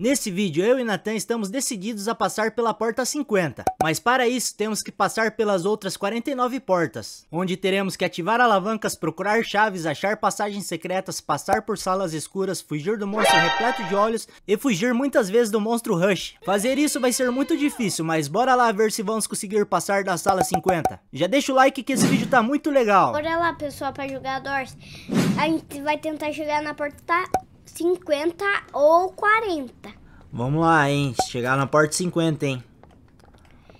Nesse vídeo, eu e Natan estamos decididos a passar pela porta 50, mas para isso temos que passar pelas outras 49 portas, onde teremos que ativar alavancas, procurar chaves, achar passagens secretas, passar por salas escuras, fugir do monstro repleto de olhos e fugir muitas vezes do monstro Rush. Fazer isso vai ser muito difícil, mas bora lá ver se vamos conseguir passar da sala 50. Já deixa o like que esse vídeo tá muito legal. Bora lá, pessoal, para jogar Doors. A gente vai tentar chegar na porta tá? 50 ou 40. Vamos lá, hein? Chegar na porta 50, hein?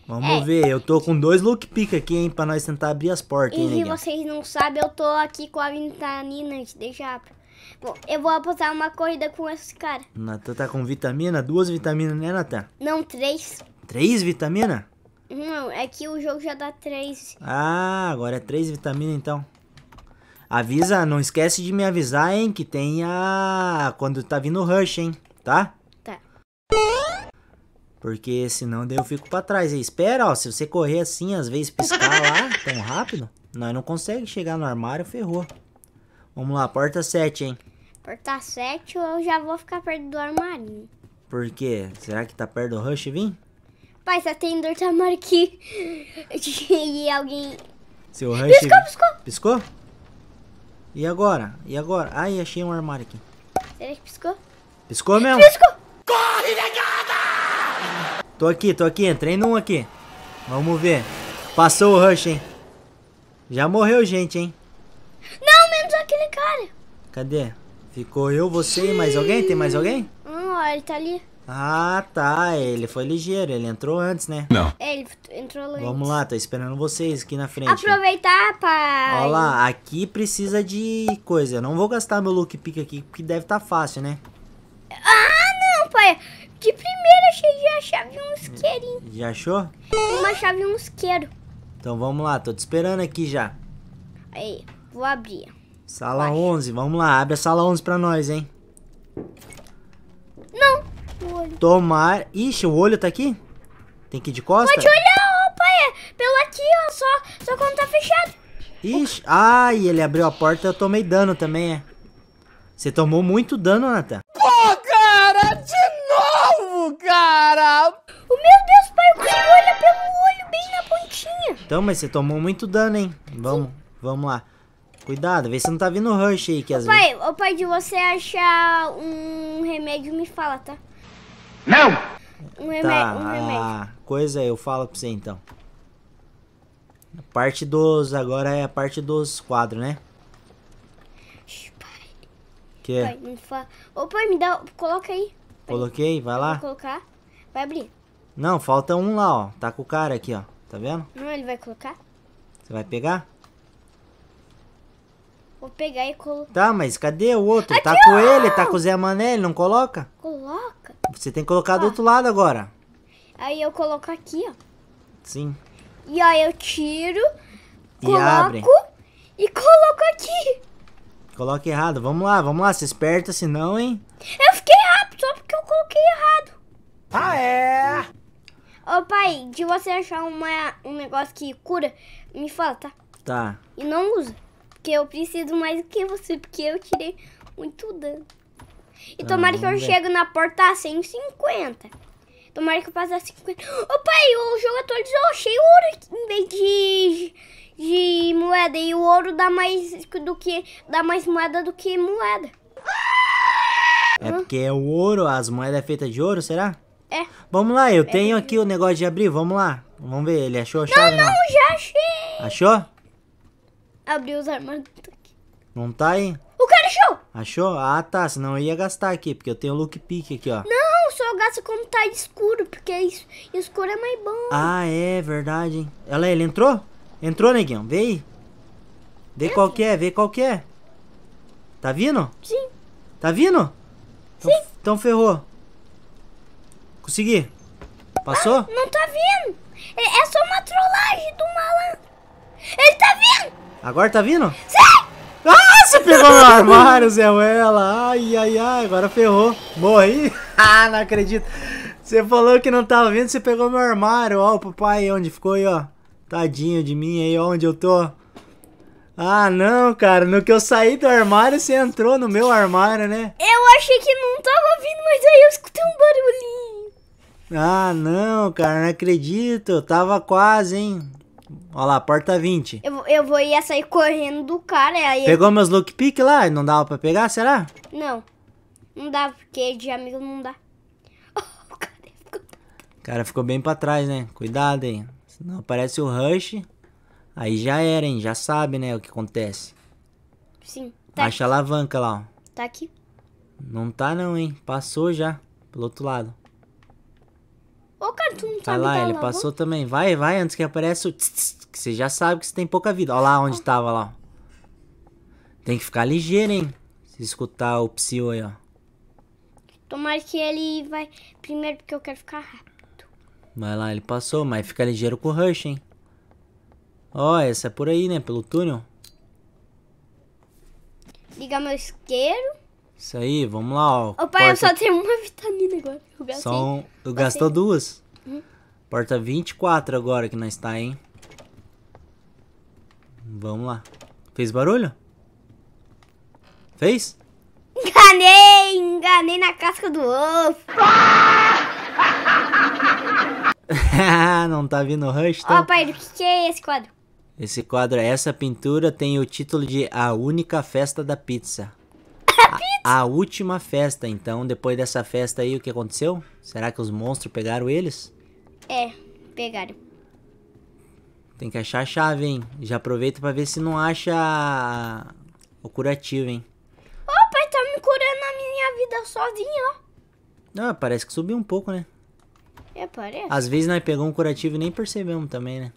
Vamos é. ver, eu tô com dois look pica aqui, hein, pra nós tentar abrir as portas, e hein, se vocês não sabem, eu tô aqui com a vitamina de deixar. Bom, eu vou apostar uma corrida com esses caras. Natan tá com vitamina? Duas vitaminas, né, Natan? Não, três. Três vitaminas? Não, é que o jogo já dá três. Ah, agora é três vitaminas, então. Avisa, não esquece de me avisar, hein, que tem a... quando tá vindo o rush, hein, tá? Tá. Porque senão daí eu fico pra trás. E espera, ó, se você correr assim, às vezes piscar lá, tão rápido, nós não consegue chegar no armário, ferrou. Vamos lá, porta 7, hein. Porta 7 eu já vou ficar perto do armário. Por quê? Será que tá perto do rush, Vim? Pai, só tem dor de armário aqui. e alguém... Seu rush... Piscou, piscou. Piscou? E agora? E agora? Ai, achei um armário aqui. Será que piscou? Piscou mesmo? Piscou! Corre, negada! Tô aqui, tô aqui. Entrei num aqui. Vamos ver. Passou o rush, hein? Já morreu gente, hein? Não, menos aquele cara. Cadê? Ficou eu, você e mais alguém? Tem mais alguém? Não, hum, ele tá ali. Ah, tá. Ele foi ligeiro. Ele entrou antes, né? Não. É, ele entrou antes. Vamos lá, tô esperando vocês aqui na frente. Aproveitar, pai. Olha lá, aqui precisa de coisa. Eu não vou gastar meu look pick aqui, porque deve tá fácil, né? Ah, não, pai. De primeira achei já a chave e um isqueirinho. Já achou? Uma chave e um isqueiro. Então vamos lá, tô te esperando aqui já. Aí, vou abrir. Sala Vai. 11, vamos lá. Abre a sala 11 pra nós, hein? olho. Tomar... Ixi, o olho tá aqui? Tem que ir de costa? Pode olhar, opa, é pelo aqui, ó, só, só quando tá fechado. Ixi, ai, ele abriu a porta eu tomei dano também, é. Você tomou muito dano, Nathan. Pô, cara, de novo, cara! O meu Deus, pai, o cara olha pelo olho, bem na pontinha. Então, mas você tomou muito dano, hein? Vamos, Sim. vamos lá. Cuidado, vê se não tá vindo rush aí, que ô, às pai, vezes... pai, de você achar um remédio, me fala, tá? Não! Um remédio, tá, um A ah, coisa eu falo pra você então. parte dos. Agora é a parte dos quadros, né? pai. Que? É? Pai, não fala. Ô, pai, me dá. Coloca aí. Coloquei, vai lá. Vou colocar. Vai abrir. Não, falta um lá, ó. Tá com o cara aqui, ó. Tá vendo? Não, ele vai colocar. Você vai pegar? Vou pegar e colocar. Tá, mas cadê o outro? Aqui, tá com ó! ele, tá com o Zé Mané, ele não coloca? Coloca. Você tem que colocar do ah. outro lado agora. Aí eu coloco aqui, ó. Sim. E aí eu tiro, e abre. e coloco aqui. Coloca errado. Vamos lá, vamos lá. Se esperta, senão, hein? Eu fiquei rápido só porque eu coloquei errado. Ah, é? Ô, pai, de você achar uma, um negócio que cura, me fala, tá? Tá. E não usa. Porque eu preciso mais do que você, porque eu tirei muito dano. E ah, tomara que eu chegue na porta a 150. Tomara que eu passe a 50. Ô pai, o jogador diz, eu achei ouro em vez de, de moeda. E o ouro dá mais do que. dá mais moeda do que moeda. É porque é o ouro, as moedas é feitas de ouro, será? É. Vamos lá, eu é. tenho aqui o negócio de abrir, vamos lá. Vamos ver, ele achou a chave? Não, não, já achei. Achou? Abriu os armários aqui. Não tá aí? Achou? Ah, tá. Senão eu ia gastar aqui, porque eu tenho look pick aqui, ó. Não, só gasta quando tá escuro, porque isso, é escuro é mais bom. Ah, é verdade, hein? Olha aí, ele entrou? Entrou, neguinho. Vê aí. Vê é qual que é, vê qual que é. Tá vindo? Sim. Tá vindo? Então Sim. Então, então ferrou. Consegui. Passou? Ah, não tá vindo. É, é só uma trollagem do malandro. Ele tá vindo. Agora tá vindo? Sim. Ah, você pegou meu armário, Zé Uela. Ai, ai, ai, agora ferrou. Morri? Ah, não acredito. Você falou que não tava vendo, você pegou meu armário. Ó, o papai onde ficou aí, ó. Tadinho de mim aí, ó, onde eu tô. Ah, não, cara. No que eu saí do armário, você entrou no meu armário, né? Eu achei que não tava vindo, mas aí eu escutei um barulhinho. Ah, não, cara, não acredito. Eu tava quase, hein? Olha lá, porta 20. Eu, eu vou ia sair correndo do cara. Aí Pegou eu... meus look pick lá? Não dava pra pegar, será? Não. Não dá, porque de amigo não dá. Oh, o cara ficou... cara ficou bem pra trás, né? Cuidado, hein? Senão aparece o rush. Aí já era, hein? Já sabe, né? O que acontece. Sim. Tá Acha aqui. a alavanca lá, ó. Tá aqui. Não tá não, hein? Passou já. Pelo outro lado tu não tá Vai lá, ele passou também. Vai, vai, antes que apareça o que você já sabe que você tem pouca vida. Olha lá onde oh. tava lá. Tem que ficar ligeiro, hein? Se escutar o psiu aí, ó. Tomara que ele vai primeiro, porque eu quero ficar rápido. Vai lá, ele passou, mas fica ligeiro com o rush, hein? Ó, oh, essa é por aí, né? Pelo túnel. Ligar meu isqueiro. Isso aí, vamos lá, ó. Ô pai, eu só tenho uma vitamina agora. Eu gastei. Só um... Eu gastou duas. Porta 24 agora que nós está, hein? Vamos lá. Fez barulho? Fez? Enganei! Enganei na casca do ovo! Não tá vindo o rush, tá? Ó, pai, o que, que é esse quadro? Esse quadro, essa pintura tem o título de A Única Festa da Pizza. A última festa, então, depois dessa festa aí, o que aconteceu? Será que os monstros pegaram eles? É, pegaram. Tem que achar a chave, hein? Já aproveita pra ver se não acha o curativo, hein? Ô, oh, pai, tá me curando a minha vida sozinho, ó. Não, ah, parece que subiu um pouco, né? É, parece. Às vezes nós pegamos um curativo e nem percebemos também, né?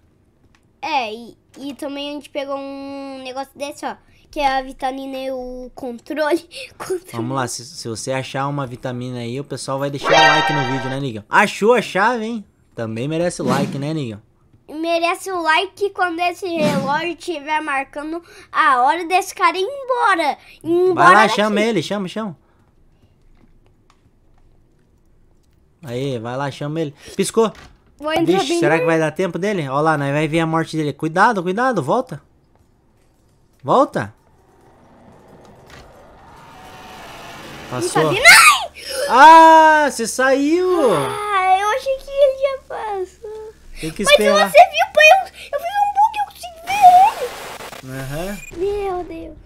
É, e, e também a gente pegou um negócio desse, ó que é a vitamina e o controle. controle. Vamos lá, se, se, você achar uma vitamina aí, o pessoal vai deixar o like no vídeo, né, Nigão? Achou a chave, hein? Também merece o like, né, Nigão? Merece o like quando esse relógio estiver marcando a hora desse cara ir embora. Ir embora vai lá, daqui. chama ele, chama, chama. Aí, vai lá, chama ele. Piscou. Vou entrar Vixe, será que vai dar tempo dele? Olha lá, vai ver a morte dele. Cuidado, cuidado, volta. Volta. Passou? Ele tá ah, você saiu! Ah, eu achei que ele já passou. Tem que esperar. Mas você viu, pai, eu, eu vi um bug, eu consegui ver ele. Aham. Uhum. Meu Deus.